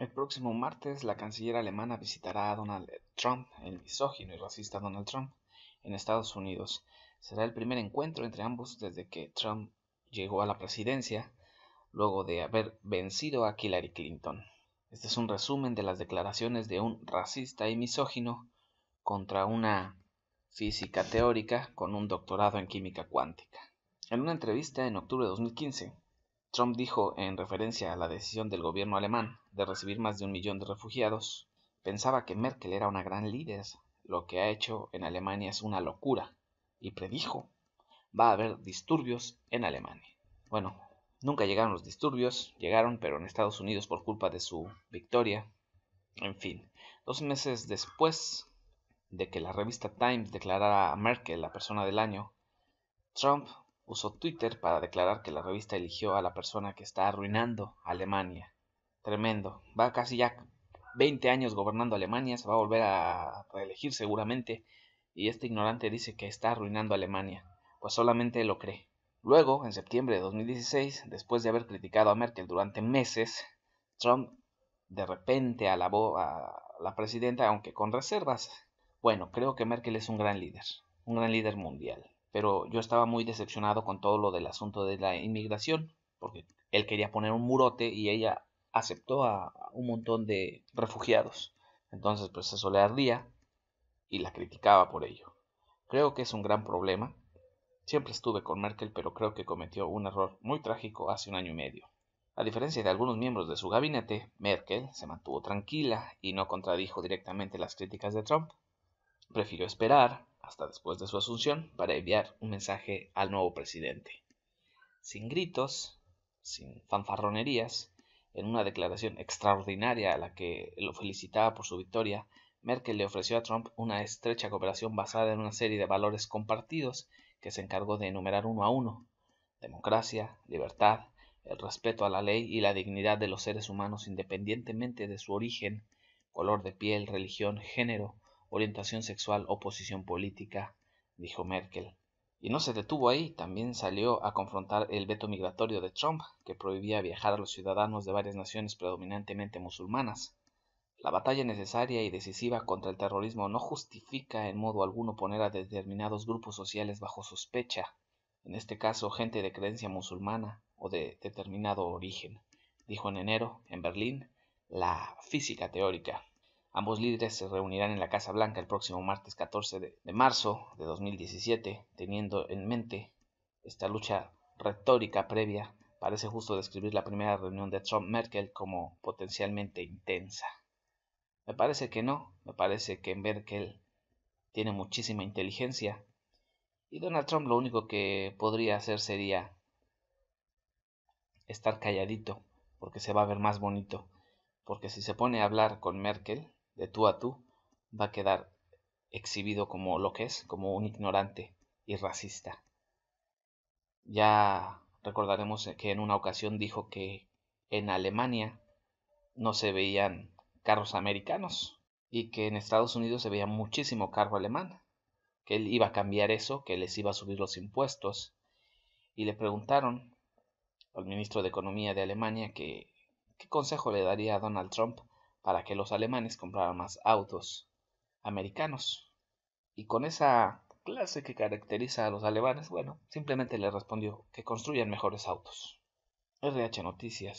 El próximo martes, la canciller alemana visitará a Donald Trump, el misógino y racista Donald Trump, en Estados Unidos. Será el primer encuentro entre ambos desde que Trump llegó a la presidencia, luego de haber vencido a Hillary Clinton. Este es un resumen de las declaraciones de un racista y misógino contra una física teórica con un doctorado en química cuántica. En una entrevista en octubre de 2015, Trump dijo, en referencia a la decisión del gobierno alemán de recibir más de un millón de refugiados, pensaba que Merkel era una gran líder. Lo que ha hecho en Alemania es una locura. Y predijo, va a haber disturbios en Alemania. Bueno, nunca llegaron los disturbios, llegaron pero en Estados Unidos por culpa de su victoria. En fin, dos meses después de que la revista Times declarara a Merkel la persona del año, Trump usó Twitter para declarar que la revista eligió a la persona que está arruinando Alemania. Tremendo. Va casi ya 20 años gobernando Alemania, se va a volver a reelegir seguramente. Y este ignorante dice que está arruinando Alemania. Pues solamente lo cree. Luego, en septiembre de 2016, después de haber criticado a Merkel durante meses, Trump de repente alabó a la presidenta, aunque con reservas. Bueno, creo que Merkel es un gran líder, un gran líder mundial pero yo estaba muy decepcionado con todo lo del asunto de la inmigración, porque él quería poner un murote y ella aceptó a un montón de refugiados. Entonces, pues eso le ardía y la criticaba por ello. Creo que es un gran problema. Siempre estuve con Merkel, pero creo que cometió un error muy trágico hace un año y medio. A diferencia de algunos miembros de su gabinete, Merkel se mantuvo tranquila y no contradijo directamente las críticas de Trump. Prefirió esperar hasta después de su asunción para enviar un mensaje al nuevo presidente. Sin gritos, sin fanfarronerías, en una declaración extraordinaria a la que lo felicitaba por su victoria, Merkel le ofreció a Trump una estrecha cooperación basada en una serie de valores compartidos que se encargó de enumerar uno a uno democracia, libertad, el respeto a la ley y la dignidad de los seres humanos independientemente de su origen, color de piel, religión, género orientación sexual o posición política, dijo Merkel. Y no se detuvo ahí, también salió a confrontar el veto migratorio de Trump, que prohibía viajar a los ciudadanos de varias naciones predominantemente musulmanas. La batalla necesaria y decisiva contra el terrorismo no justifica en modo alguno poner a determinados grupos sociales bajo sospecha, en este caso gente de creencia musulmana o de determinado origen, dijo en enero, en Berlín, la física teórica, Ambos líderes se reunirán en la Casa Blanca el próximo martes 14 de, marzo de 2017, teniendo en mente esta lucha retórica previa. Parece justo describir la primera reunión de Trump-Merkel como potencialmente intensa. Me parece que no, me parece que Merkel tiene muchísima inteligencia y Donald Trump lo único que podría hacer sería estar calladito, porque se va a ver más bonito, porque si se pone a hablar con Merkel, de tú a tú, va a quedar exhibido como lo que es, como un ignorante y racista. Ya recordaremos que en una ocasión dijo que en Alemania no se veían carros americanos y que en Estados Unidos se veía muchísimo carro alemán, que él iba a cambiar eso, que les iba a subir los impuestos. Y le preguntaron al ministro de Economía de Alemania que qué consejo le daría a Donald Trump para que los alemanes compraran más autos americanos. Y con esa clase que caracteriza a los alemanes, bueno, simplemente le respondió que construyan mejores autos. RH Noticias.